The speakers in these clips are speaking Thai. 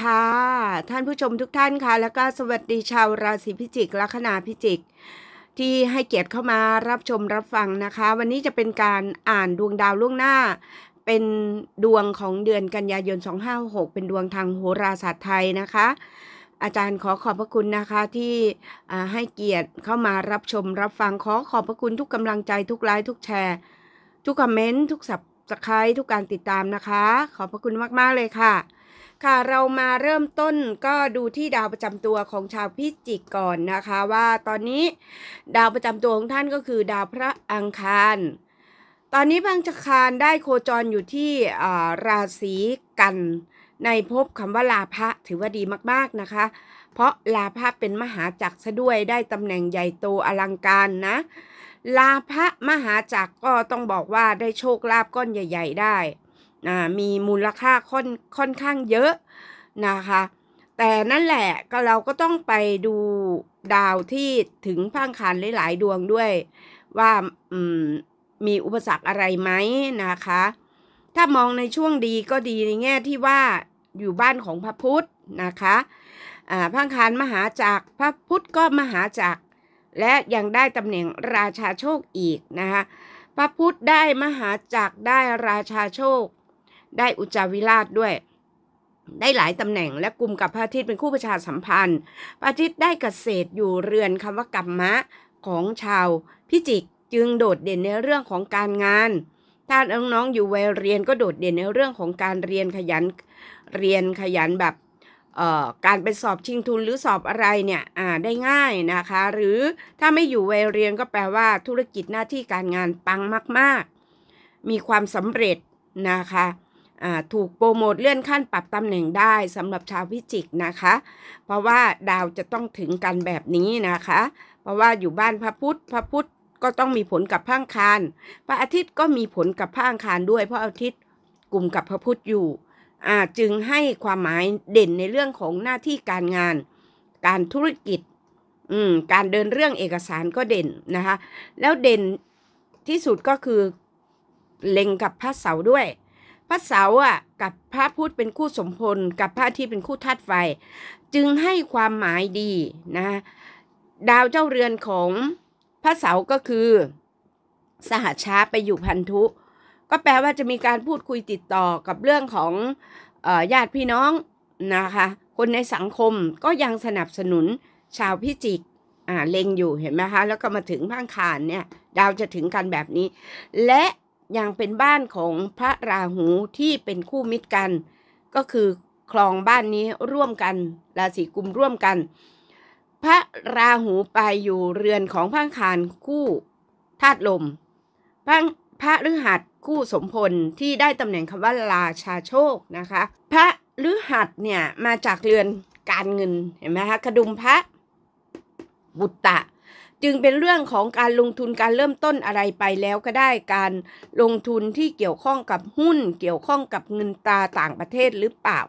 ค่ะท่านผู้ชมทุกท่านค่ะ แล้วก็สวัสดีชาวราศีพิจิกลัคนาพิจิก ที่ให้เกียรติเข้ามารับชมรับฟังนะคะ วันนี้จะเป็นการอ่านดวงดาวล่วงหน้าเป็นดวงของเดือนกันยายน256เป็นดวงทางโหราศาสตร์ไทยนะคะ อาจารย์ขอขอบพระคุณนะคะ ที่ให้เกียรติเข้ามารับชมรับฟังขอขอบพระคุณทุกกำลังใจทุกไลค์ทุกแชร์ ทุกคอมเมนต์ทุกสับสไครทุกการติดตามนะคะ ขอบพระคุณมากๆเลยค่ะค่ะเรามาเริ่มต้นก็ดูที่ดาวประจำตัวของชาวพิจิกก่อนนะคะว่าตอนนี้ดาวประจำตัวของท่านก็คือ ดาวพระอังคาร ตอนนี้พระอังคารได้โคจรอยู่ที่ราศีกัน ในภพคำว่าลาภะถือว่าดีมาก ๆนะคะ เพราะลาภะเป็นมหาจักรซะด้วยได้ตำแหน่งใหญ่โตอลังการนะลาภะมหาจักรก็ต้องบอกว่าได้โชคลาภก้อนใหญ่ ๆได้มีมูลค่าค่อนค่อนข้างเยอะนะคะ แต่นั่นแหละ ก็เราก็ต้องไปดูดาวที่ถึงพังคานหลายๆดวงด้วย ว่ามีอุปสรรคอะไรไหมนะคะ ถ้ามองในช่วงดีก็ดีในแง่ที่ว่าอยู่บ้านของพระพุทธนะคะพังคานมหาจากพระพุทธก็มหาจากและยังได้ตำแหน่งราชาโชคอีกนะคะพระพุทธได้มหาจักรได้ราชาโชคได้อุจาวิราชด้วย ได้หลายตำแหน่งและกลุ่มกับพระอาทิตย์เป็นคู่ประชาสัมพันธ์พระอาทิตย์ได้เกษตรอยู่เรือนคำว่ากรรมะของชาว พิจิกจึงโดดเด่นในเรื่องของการงาน ถ้าน้องๆอยู่วัยเรียนก็โดดเด่นในเรื่องของการเรียนขยันเรียนขยันแบบการไปสอบชิงทุนหรือสอบอะไรเนี่ยได้ง่ายนะคะ หรือถ้าไม่อยู่วัยเรียนก็แปลว่าธุรกิจหน้าที่การงานปังมาก ๆ มีความสำเร็จนะคะถูกโปรโมทเลื่อนขั้นปรับตำแหน่งได้สำหรับชาวพิจิกนะคะ เพราะว่าดาวจะต้องถึงกันแบบนี้นะคะ เพราะว่าอยู่บ้านพระพุทธพระพุทธก็ต้องมีผลกับพังคารพระอาทิตย์ก็มีผลกับพังคารด้วยเพราะอาทิตย์กลุ่มกับพระพุทธอยู่จึงให้ความหมายเด่นในเรื่องของหน้าที่การงานการธุรกิจการเดินเรื่องเอกสารก็เด่นนะคะ แล้วเด่นที่สุดก็คือเล็งกับพระเสาด้วยพระเสาอ่ะกับพระพุธเป็นคู่สมพล กับพระอาทิตย์เป็นคู่ธาตุไฟ จึงให้ความหมายดีนะดาวเจ้าเรือนของพระเสาก็คือสหชาไปอยู่พันธุ ก็แปลว่าจะมีการพูดคุยติดต่อกับเรื่องของญาติพี่น้องนะคะคนในสังคมก็ยังสนับสนุนชาวพิจิก อ่าเล็งอยู่ เห็นไหมคะ แล้วก็มาถึงพังคานเนี่ยดาวจะถึงกันแบบนี้และยังเป็นบ้านของพระราหูที่เป็นคู่มิตรกัน ก็คือคลองบ้านนี้ร่วมกันราศีกุมร่วมกัน พระราหูไปอยู่เรือนของพังคานคู่ธาตุลมพระพระฤหัสคู่สมพลที่ได้ตำแหน่งคำว่าราชาโชคนะคะพระฤหัสเนี่ยมาจากเรือนการเงินเห็นไหมคะกระดุมพระบุตตะจึงเป็นเรื่องของการลงทุนการเริ่มต้นอะไรไปแล้วก็ได้การลงทุนที่เกี่ยวข้องกับหุ้นเกี่ยวข้องกับเงินตาต่างประเทศหรือเปล่า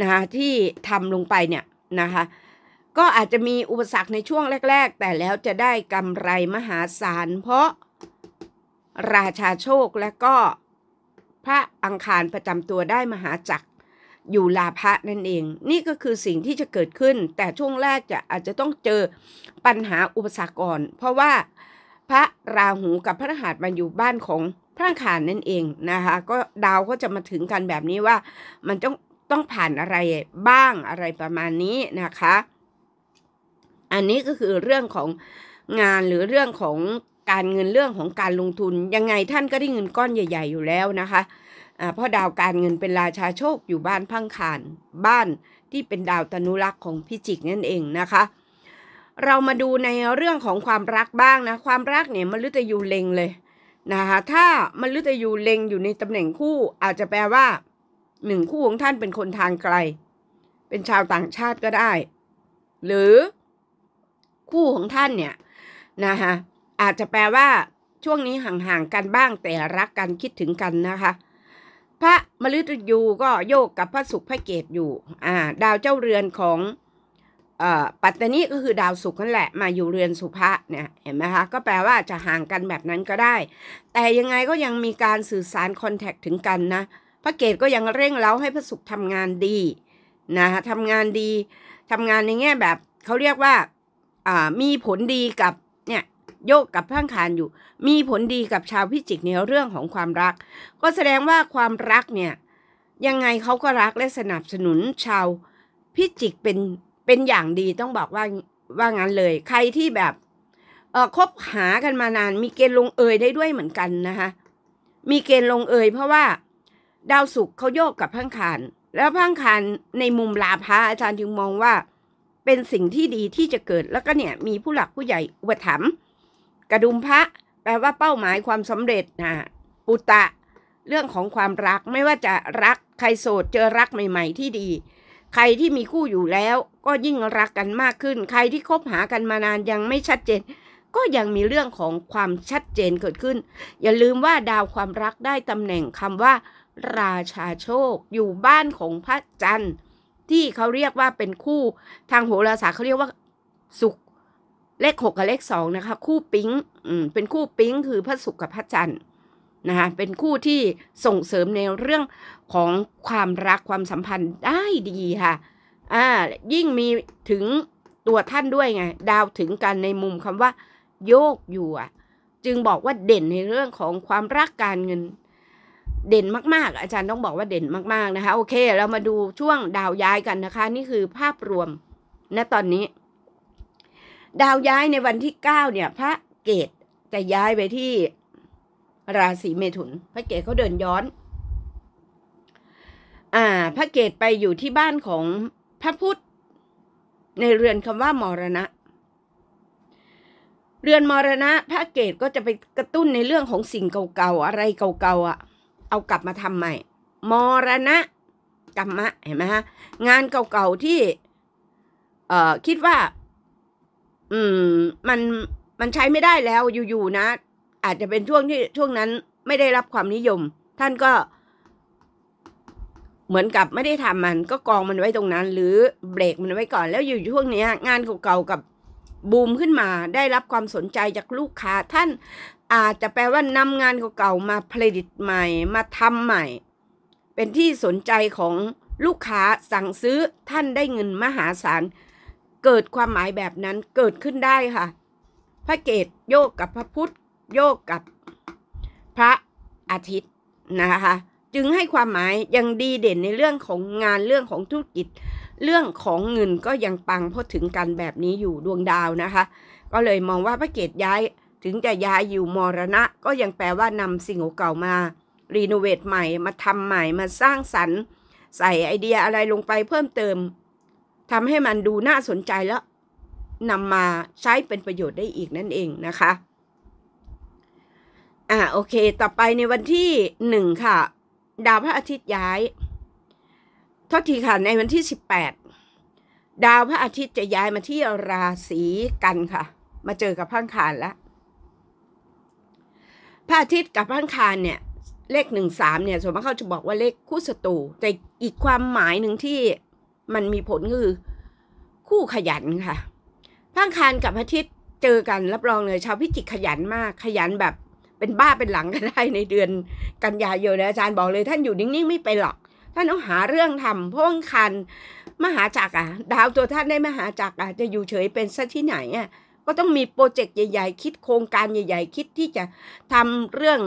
นะคะที่ทำลงไปเนี่ยนะคะก็อาจจะมีอุปสรรคในช่วงแรก ๆ แต่แล้วจะได้กำไรมหาศาล เพราะราชาโชคและก็พระอังคารประจำตัวได้มหาจักรอยู่ลาภะนั่นเองนี่ก็คือสิ่งที่จะเกิดขึ้นแต่ช่วงแรกจะอาจจะต้องเจอปัญหาอุปสรรคก่อนเพราะว่าพระราหูกับพระรหัสมันอยู่บ้านของพระขานนั่นเองนะคะ ก็ดาวก็จะมาถึงกันแบบนี้ว่ามันต้องต้องผ่านอะไรบ้างอะไรประมาณนี้นะคะ อันนี้ก็คือเรื่องของงานหรือเรื่องของการเงินเรื่องของการลงทุนยังไงท่านก็ได้เงินก้อนใหญ่ ๆอยู่แล้วนะคะาพราะดาวการเงินเป็นราชาโชคอยู่บ้านพังขานบ้านที่เป็นดาวตนุรักษ์ของพิจิกนั่นเองนะคะ เรามาดูในเรื่องของความรักบ้างนะความรักเนี่ยมฤตยูเล็งเลยนะคะถ้ามฤตยูเล็งอยู่ในตำแหน่งคู่อาจจะแปลว่าหนึ่งคู่ของท่านเป็นคนทางไกล เป็นชาวต่างชาติก็ได้ หรือคู่ของท่านเนี่ยนะคะอาจจะแปลว่าช่วงนี้ห่างๆ กันบ้างแต่รักกันคิดถึงกันนะคะพระมฤตยูก็โยกกับพระสุขพระเกตอยู่ อ่า ดาวเจ้าเรือนของอปัตตานีก็คือดาวสุขนั่นแหละ มาอยู่เรือนสุภะเนี่ยเห็นไหมคะ ก็แปลว่าจะห่างกันแบบนั้นก็ได้ แต่ยังไงก็ยังมีการสื่อสารคอนแทคถึงกันนะ พระเกตก็ยังเร่งเร้าให้พระสุขทํทำงานดีนะทำงานดี ทำงานในแง่แบบเขาเรียกว่ามีผลดีกับโยกกับพัางคานอยู่ มีผลดีกับชาวพิจิกในเรื่องของความรัก ก็แสดงว่าความรักเนี่ย ยังไงเขาก็รักและสนับสนุนชาวพิจิกเป็นเป็นอย่างดีต้องบอกว่าว่างั้นเลย ใครที่แบบเออคบหากันมานาน มีเกณฑ์ลงเอยได้ด้วยเหมือนกันนะคะมีเกณฑ์ลงเอยเพราะว่าดาวศุกร์เขาโยกกับพังคานแล้วพังคานในมุมลาภาอาจารย์จึงมองว่าเป็นสิ่งที่ดีที่จะเกิดแล้วก็เนี่ยมีผู้หลักผู้ใหญ่อุปถัมภ์กระดุมพระแปลว่าเป้าหมายความสำเร็จนะปุตตะ เรื่องของความรักไม่ว่าจะรัก ใครโสดเจอรักใหม่ ๆที่ดี ใครที่มีคู่อยู่แล้วก็ยิ่งรักกันมากขึ้น ใครที่คบหากันมานานยังไม่ชัดเจน ก็ยังมีเรื่องของความชัดเจนเกิดขึ้น อย่าลืมว่าดาวความรักได้ตำแหน่งคำว่าราชาโชคอยู่บ้านของพระจันทร์ที่เขาเรียกว่าเป็นคู่ ทางโหราศาสตร์เขาเรียกว่าสุขเลขหกกับเลขสองนะคะคู่ปิ๊งอืมเป็นคู่ปิ๊งคือพระศุกร์กับพระจันทร์นะคะเป็นคู่ที่ส่งเสริมในเรื่องของความรักความสัมพันธ์ได้ดีค่ะอ่ายิ่งมีถึงตัวท่านด้วยไงดาวถึงกันในมุมคำว่า โยกอยู่ จึงบอกว่าเด่นในเรื่องของความรักการเงิน เด่นมากๆ อาจารย์ต้องบอกว่าเด่นมาก ๆนะคะ โอเค เรามาดูช่วงดาวย้ายกันนะคะ นี่คือภาพรวมณตอนนี้ดาวย้ายในวันที่เก้าเนี่ย พระเกตจะย้ายไปที่ ราศีเมถุน พระเกตเขาเดินย้อน อ่า พระเกตไปอยู่ที่บ้านของพระพุทธในเรือนคำว่ามรณะ เรือนมรณะ พระเกตก็จะไปกระตุ้นในเรื่องของสิ่งเก่าๆอะไรเก่าๆอะ่ะ เอากลับมาทำใหม่ มรณะกรรมะเห็นไหมฮะงานเก่าๆที่เอ่อคิดว่าอืมมันมันใช้ไม่ได้แล้วอยู่ๆนะ อาจจะเป็นช่วงที่ช่วงนั้นไม่ได้รับความนิยม ท่านก็ เหมือนกับไม่ได้ทำมัน ก็กองมันไว้ตรงนั้น หรือเบรกมันไว้ก่อน แล้วอยู่ช่วงนี้งานเก่าๆกับบูมขึ้นมา ได้รับความสนใจจากลูกค้าท่าน อาจจะแปลว่านำงานเก่าๆมาผลิตใหม่ มาทำใหม่ เป็นที่สนใจของลูกค้าสั่งซื้อ ท่านได้เงินมหาศาลเกิดความหมายแบบนั้นเกิดขึ้นได้ค่ะพระเกตโยกกับพระพุธโยกกับ พระอาทิตย์นะคะจึงให้ความหมายยังดีเด่นในเรื่องของงานเรื่องของธุรกิจ เรื่องของเงินก็ยังปังเพราะถึงกันแบบนี้อยู่ดวงดาวนะคะก็เลยมองว่าพระเกตย้าย ถึงจะย้ายอยู่มรณะ ก็ยังแปลว่านำสิ่งเก่ามารีโนเวทใหม่มาทำใหม่มาสร้างสรรค์ ใส่ไอเดียอะไรลงไปเพิ่มเติมทำให้มันดูน่าสนใจแล้วนำมาใช้เป็นประโยชน์ได้อีกนั่นเองนะคะอ่าโอเคต่อไปในวันที่หนึ่งค่ะดาวพระอาทิตย์ย้ายทษทีค่ะในวันที่สิบแปดดาวพระอาทิตย์จะย้ายมาที่ราศีกันค่ะ มาเจอกับพังคารแล้วพระอาทิตย์กับพังคารเนี่ยเลขหนึ่งสามเนี่ยส่วนมากเขาจะบอกว่าเลขคู่ศัตรูแต่อีกความหมายหนึ่งที่มันมีผลคือคู่ขยันค่ะพระังคานกับพระทิตย์ เจอกันรับรองเลย ชาวพิจิกขยันมากขยันแบบเป็นบ้าเป็นหลังก็ได้ในเดือนกันยายนะอาจารย์บอกเลยท่านอยู่นิ่งๆไม่ไปหรอก ท่านต้องหาเรื่องทำเพราะอังคานมหาจักรอ่ะดาวตัวท่านได้มหาจักรอ่ะจะอยู่เฉยเป็นซะที่ไหนอ่ะก็ต้องมีโปรเจกต์ใหญ่ๆคิดโครงการใหญ่ ๆ คิดที่จะทำเรื่อง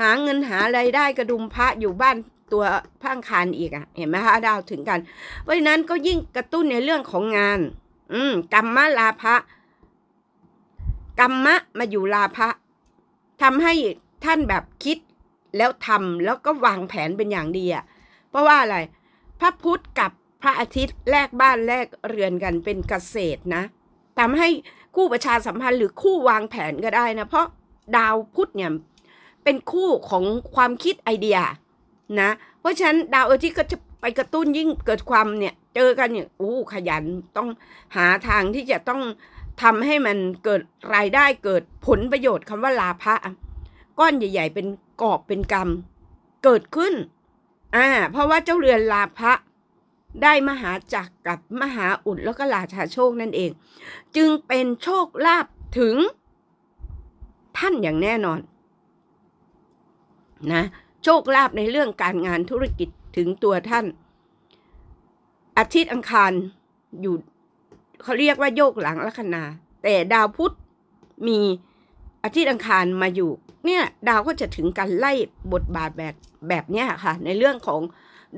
หาเงินหาไรายได้กระดุมพระอยู่บ้านัวพังคารอีกอะเห็นไหมคะดาวถึงกัน เพราะฉะนั้นก็ยิ่งกระตุ้นในเรื่องของงาน อืมกรรมลาภะกรรมะมาอยู่ลาภะทำให้ท่านแบบคิดแล้วทำ แล้วก็วางแผนเป็นอย่างดีอะเพราะว่าอะไร พระพุธกับพระอาทิตย์แลกบ้านแลกเรือนกันเป็นเกษตรนะทำให้คู่ประชาสัมพันธ์หรือคู่วางแผนก็ได้นะเพราะดาวพุธเนี่ยเป็นคู่ของความคิดไอเดียนะเพราะฉะนั้น ดาวอาทิตย์ก็จะไปกระตุ้นยิ่งเกิดความเนี่ยเจอกันเนี่ยอู้ขยันต้องหาทางที่จะต้องทำให้มันเกิดรายได้เกิดผลประโยชน์คำว่าลาภะก้อนใหญ่ ๆ เป็นกอบเป็นกรรม เกิดขึ้นอ่าเพราะว่าเจ้าเรือนลาภะได้มหาจักรกับมหาอุดแล้วก็ราชาโชคนั่นเอง จึงเป็นโชคลาภถึง ท่านอย่างแน่นอน นะโชคลาภในเรื่องการงานธุรกิจถึงตัวท่าน อาทิตย์อังคารอยู่เขาเรียกว่าโยกหลังลัคนาแต่ดาวพุธมีอาทิตย์อังคารมาอยู่เนี่ย ดาวก็จะถึงกันไล่บทบาทแบบแบบเนี้ยค่ะในเรื่องของ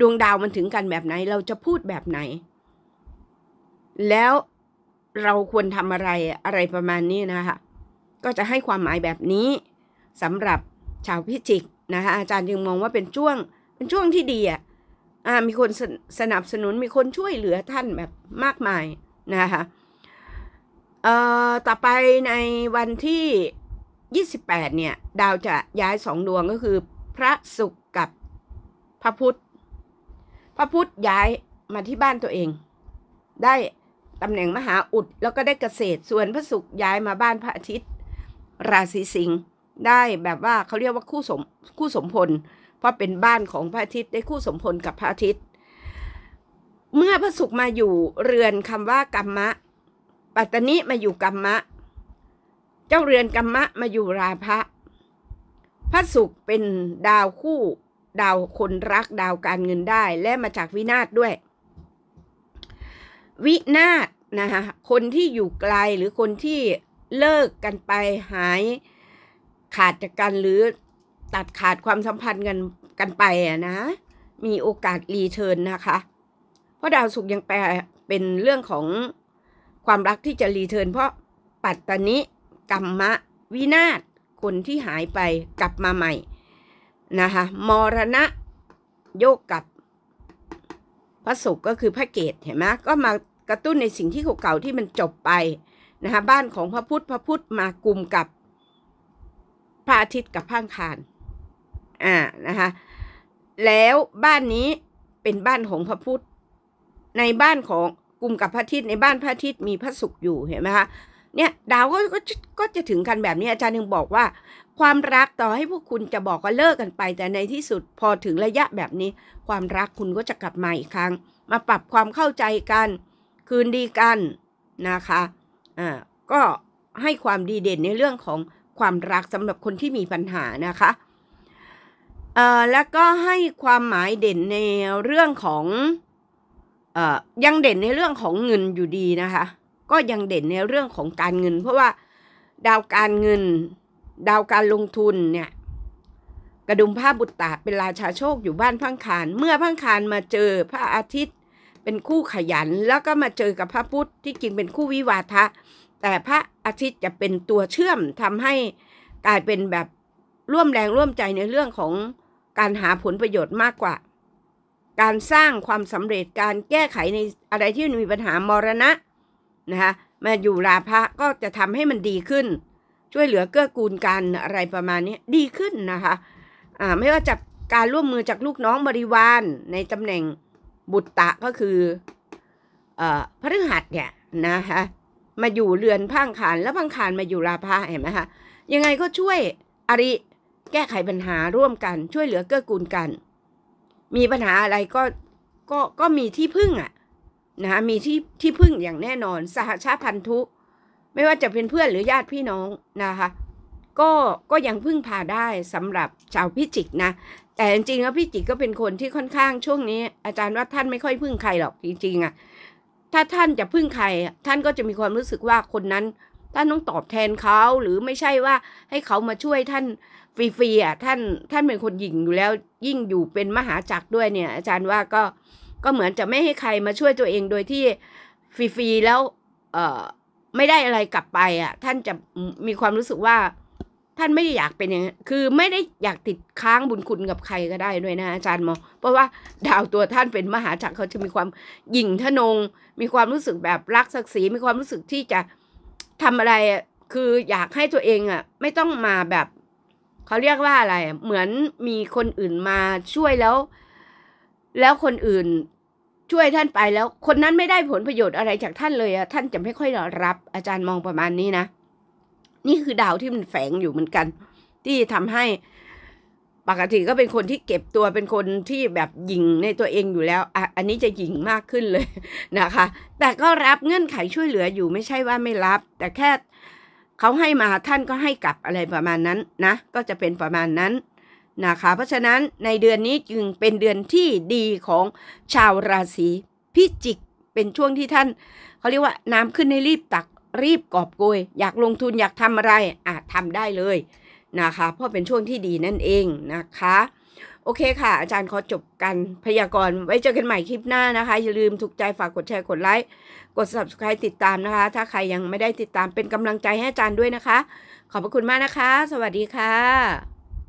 ดวงดาวมันถึงกันแบบไหนเราจะพูดแบบไหน แล้วเราควรทำอะไรอะไรประมาณนี้นะคะก็จะให้ความหมายแบบนี้สำหรับชาวพิจิกนะคะอาจารย์จึงมองว่าเป็นช่วงเป็นช่วงที่ดีอ่ะอมีคนสสนับสนุนมีคนช่วยเหลือท่านแบบมากมายนะคะเอ่อต่อไปในวันที่ 28เนี่ยดาวจะย้ายสองดวงก็คือพระศุกร์กับพระพุธพระพุธย้ายมาที่บ้านตัวเอง ได้ตำแหน่งมหาอุดแล้วก็ได้เกษตรส่วนพระศุกร์ย้ายมาบ้านพระอาทิตย์ราศีสิงห์ได้แบบว่าเขาเรียกว่าคู่สมคู่สมพลเพราะเป็นบ้านของพระอาทิตย์ได้คู่สมพลกับพระอาทิตย์ เมื่อพระศุกร์มาอยู่เรือนคำว่ากรรมะ ปัตตนิมาอยู่กรรมะ เจ้าเรือนกรรมะมาอยู่ราพะพระศุกร์เป็นดาวคู่ ดาวคนรักดาวการเงินได้และมาจากวินาศด้วย วินาศนะคะคนที่อยู่ไกลหรือคนที่เลิกกันไปหายขาดจากกัน หรือตัดขาดความสัมพันธ์กันกันไปอะนะมีโอกาส รีเทิร์นนะคะ เพราะดาวศุกร์ยังแปลเป็นเรื่องของความรักที่จะรีเทิร์น เพราะปัตตานิกรรมะ วินาศ คนที่หายไปกลับมาใหม่นะคะมรณะโยกกับ พระศุกร์ก็คือพระเกตเห็นไหมก็มากระตุ้นในสิ่งที่เก่าๆที่มันจบไปนะคะบ้านของพระพุทธพระพุทธมากลุ่มกับพระอาทิตย์กับพังคารอ่านะคะแล้วบ้านนี้เป็นบ้านของพระพุทธในบ้านของกลุ่มกับพระอาทิตย์ในบ้านพระอาทิตย์มีพระศุกร์อยู่เห็นไหมคะเนี่ยดาวก็ก็ก็จะถึงกันแบบนี้อาจารย์ึ่งบอกว่า ความรักต่อให้พวกคุณจะบอกว่าเลิกกันไป แต่ในที่สุดพอถึงระยะแบบนี้ ความรักคุณก็จะกลับมาอีกครั้ง มาปรับความเข้าใจกันคืนดีกันนะคะอ่าก็ให้ความดีเด่นในเรื่องของความรักสำหรับคนที่มีปัญหานะคะ เอ่อแล้วก็ให้ความหมายเด่นในเรื่องของ เอ่อยังเด่นในเรื่องของเงินอยู่ดีนะคะ ก็ยังเด่นในเรื่องของการเงิน เพราะว่าดาวการเงินดาวการลงทุนเนี่ยกระดุมผ้าบุตรตาเป็นราชาโชคอยู่บ้านพังคานเมื่อพังคานมาเจอพระอาทิตย์ เป็นคู่ขยัน แล้วก็มาเจอกับพระพุทธที่จริงเป็นคู่วิวาทะแต่พระอาทิตย์จะเป็นตัวเชื่อมทำให้กลายเป็นแบบร่วมแรงร่วมใจในเรื่องของการหาผลประโยชน์มากกว่า การสร้างความสำเร็จการแก้ไขในอะไรที่มีปัญหามรณะนะคะมาอยู่ราพระก็จะทำให้มันดีขึ้น ช่วยเหลือเกื้อกูลกันอะไรประมาณนี้ดีขึ้นนะคะอ่าไม่ว่าจะการร่วมมือจากลูกน้องบริวารในตำแหน่งบุตตะก็คืออพระฤหัสเนี่ยนะคะมาอยู่เรือนพังขานแล้วพังขานมาอยู่ราพาเห็นไหมคะยังไงก็ช่วยอริแก้ไขปัญหาร่วมกันช่วยเหลือเกื้อกูลกัน มีปัญหาอะไรก็ก็ก็มีที่พึ่งอะนะคะมีที่ที่พึ่งอย่างแน่นอนสหชาพันธุไม่ว่าจะเป็นเพื่อนหรือญาติพี่น้องนะคะก็ก็ยังพึ่งพาได้สำหรับชาวพิจิกนะ แต่จริงๆแล้วพิจิกก็เป็นคนที่ค่อนข้างช่วงนี้ อาจารย์ว่าท่านไม่ค่อยพึ่งใครหรอกจริงๆอะ่ะถ้าท่านจะพึ่งใคร ท่านก็จะมีความรู้สึกว่าคนนั้นท่านต้องตอบแทนเขาหรือไม่ใช่ว่าให้เขามาช่วยท่านฟรีๆอ่ะท่านท่านเป็นคนหญิงอยู่แล้วยิ่งอยู่เป็นมหาจักรด้วยเนี่ย อาจารย์ว่าก็ก็เหมือนจะไม่ให้ใครมาช่วยตัวเองโดยที่ฟรีๆแล้วเออไม่ได้อะไรกลับไปอ่ะท่านจะมีความรู้สึกว่าท่านไม่ได้อยากเป็นอย่างคือ ไม่ได้อยากติดค้างบุญคุณกับใครก็ได้ด้วยนะ อาจารย์หมอเพราะว่าดาวตัวท่านเป็นมหาจักรเขาจะมีความหยิ่งทะนง มีความรู้สึกแบบรักศักดิ์ศรี มีความรู้สึกที่จะทำอะไร คืออยากให้ตัวเองอ่ะไม่ต้องมาแบบเขาเรียกว่าอะไร เหมือนมีคนอื่นมาช่วยแล้ว แล้วคนอื่นช่วยท่านไปแล้วคนนั้นไม่ได้ผลประโยชน์อะไรจากท่านเลยอ่ะท่านจะไม่ค่อยรับอาจารย์มองประมาณนี้นะนี่คือดาวที่มันแฝงอยู่เหมือนกัน ที่ทำให้ปกติก็เป็นคนที่เก็บตัวเป็นคนที่แบบหยิงในตัวเองอยู่แล้วอ่ะอันนี้จะหยิงมากขึ้นเลยนะคะ แต่ก็รับเงื่อนไขช่วยเหลืออยู่ไม่ใช่ว่าไม่รับ แต่แค่เขาให้มาท่านก็ให้กลับอะไรประมาณนั้น นะ ก็จะเป็นประมาณนั้นนะคะ เพราะฉะนั้นในเดือนนี้จึงเป็นเดือนที่ดีของชาวราศีพิจิกเป็นช่วงที่ท่านเขาเรียกว่าน้ำขึ้นให้รีบตักรีบกอบโกย อยากลงทุนอยากทำอะไรอาจทำได้เลยนะคะเพราะเป็นช่วงที่ดีนั่นเองนะคะ โอเคค่ะ อาจารย์ขอจบกันพยากรณ์ไว้เจอกันใหม่คลิปหน้านะคะ อย่าลืมถูกใจฝากกดแชร์กดไลค์ กด subscribe ติดตามนะคะ ถ้าใครยังไม่ได้ติดตามเป็นกำลังใจให้อาจารย์ด้วยนะคะ ขอบพระคุณมากนะคะ สวัสดีค่ะ